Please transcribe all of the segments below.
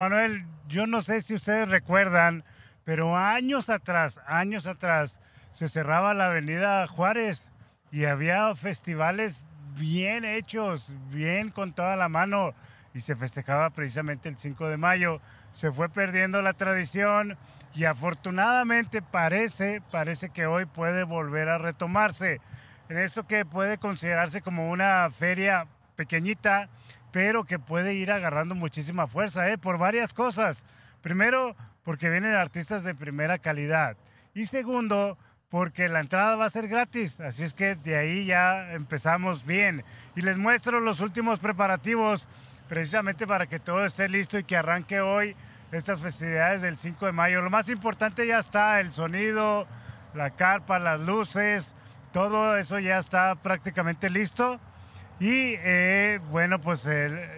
Manuel, yo no sé si ustedes recuerdan, pero años atrás, años atrás, se cerraba la avenida Juárez y había festivales bien hechos, bien con toda la mano, y se festejaba precisamente el 5 de mayo. Se fue perdiendo la tradición y afortunadamente parece, parece que hoy puede volver a retomarse. En esto que puede considerarse como una feria pequeñita, pero que puede ir agarrando muchísima fuerza, ¿eh? Por varias cosas. Primero, porque vienen artistas de primera calidad. Y segundo, porque la entrada va a ser gratis. Así es que de ahí ya empezamos bien. Y les muestro los últimos preparativos, precisamente para que todo esté listo y que arranque hoy estas festividades del 5 de mayo. Lo más importante ya está, el sonido, la carpa, las luces, todo eso ya está prácticamente listo. Y eh, bueno, pues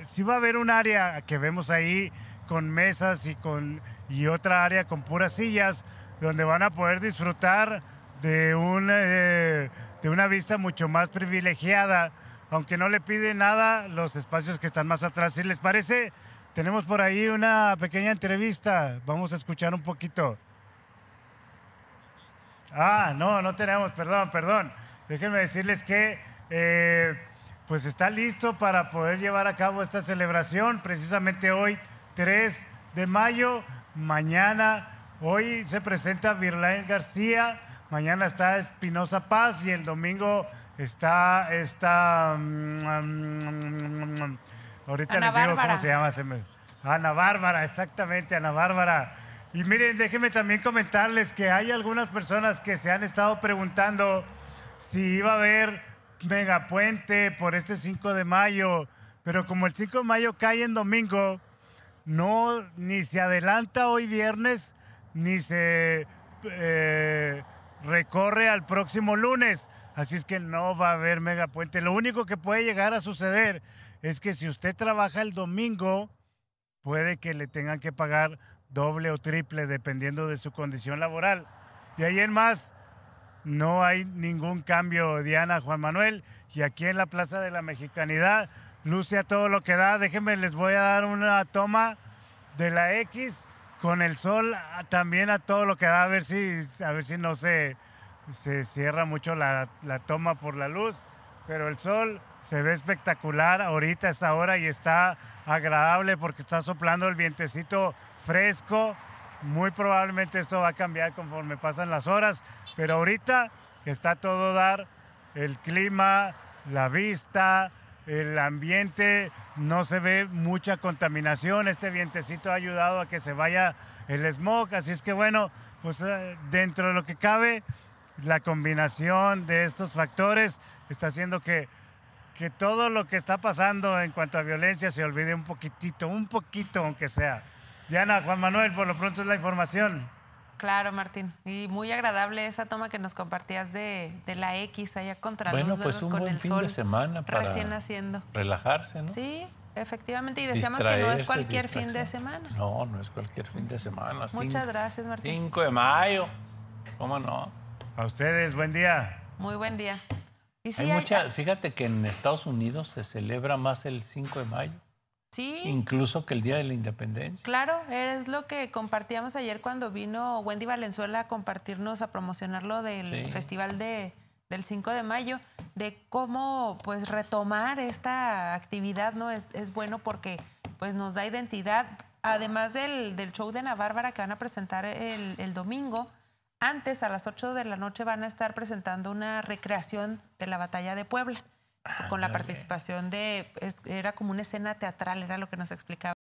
sí va a haber un área que vemos ahí con mesas y, con, y otra área con puras sillas, donde van a poder disfrutar de una, eh, de una vista mucho más privilegiada, aunque no le piden nada los espacios que están más atrás. Si les parece, tenemos por ahí una pequeña entrevista, vamos a escuchar un poquito. Ah, no, no tenemos, perdón, perdón. Déjenme decirles que eh, pues está listo para poder llevar a cabo esta celebración, precisamente hoy, 3 de mayo, mañana, hoy se presenta Virlain García, mañana está Espinosa Paz y el domingo está, esta mm, mm, ahorita les digo cómo se llama, Ana Bárbara, exactamente, Ana Bárbara. Y miren, déjenme también comentarles que hay algunas personas que se han estado preguntando si iba a haber megapuente por este 5 de mayo, pero como el 5 de mayo cae en domingo, no ni se adelanta hoy viernes ni se eh, recorre al próximo lunes. Así es que no va a haber megapuente. Lo único que puede llegar a suceder es que si usted trabaja el domingo, puede que le tengan que pagar doble o triple, dependiendo de su condición laboral. De ahí en más, no hay ningún cambio, Diana, Juan Manuel, y aquí en la Plaza de la Mexicanidad luce a todo lo que da. Déjenme, les voy a dar una toma de la X con el sol también a todo lo que da, a ver si, a ver si no se, cierra mucho la, la toma por la luz, pero el sol se ve espectacular ahorita, a esta hora, y está agradable porque está soplando el vientecito fresco muy probablemente esto va a cambiar conforme pasan las horas, pero ahorita está todo dar, el clima, la vista, el ambiente, no se ve mucha contaminación, este vientecito ha ayudado a que se vaya el smog, así es que bueno, pues eh, dentro de lo que cabe, la combinación de estos factores está haciendo que todo lo que está pasando en cuanto a violencia se olvide un poquitito, un poquito aunque sea. Diana, Juan Manuel, por lo pronto es la información. Claro, Martín. Y muy agradable esa toma que nos compartías de, la X allá contra Bueno, pues un buen fin de semana para recién haciendo. relajarse, ¿no? Sí, efectivamente. Y deseamos que no es cualquier fin de semana. No, no es cualquier fin de semana. Muchas gracias, Martín. 5 de mayo. ¿Cómo no? A ustedes, buen día. Muy buen día. hay Mucha, fíjate que en Estados Unidos se celebra más el 5 de mayo. Incluso que el Día de la Independencia. Claro, es lo que compartíamos ayer cuando vino Wendy Valenzuela a compartirnos, a promocionarlo del Festival de, del 5 de mayo, de cómo pues retomar esta actividad, ¿no? Es, bueno porque pues nos da identidad. Además del, del show de Ana Bárbara que van a presentar el, el domingo, antes a las 8 de la noche van a estar presentando una recreación de la batalla de Puebla con ah, la participación de, era como una escena teatral, era lo que nos explicaba.